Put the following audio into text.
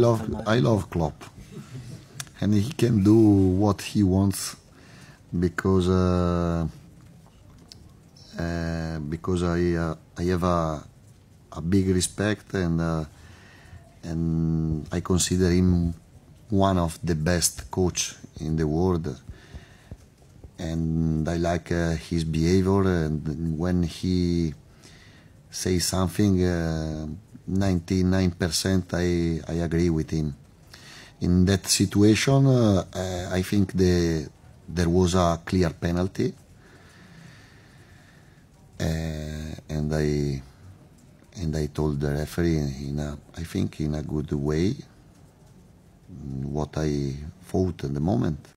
love, I love Klopp, and he can do what he wants because uh, uh, because I uh, I have a a big respect and uh, and I consider him one of the best coach in the world. And I like uh, his behavior and when he says something. Uh, 99% I, I agree with him. In that situation, uh, I think the, there was a clear penalty. Uh, and I and I told the referee in a, I think in a good way what I thought at the moment.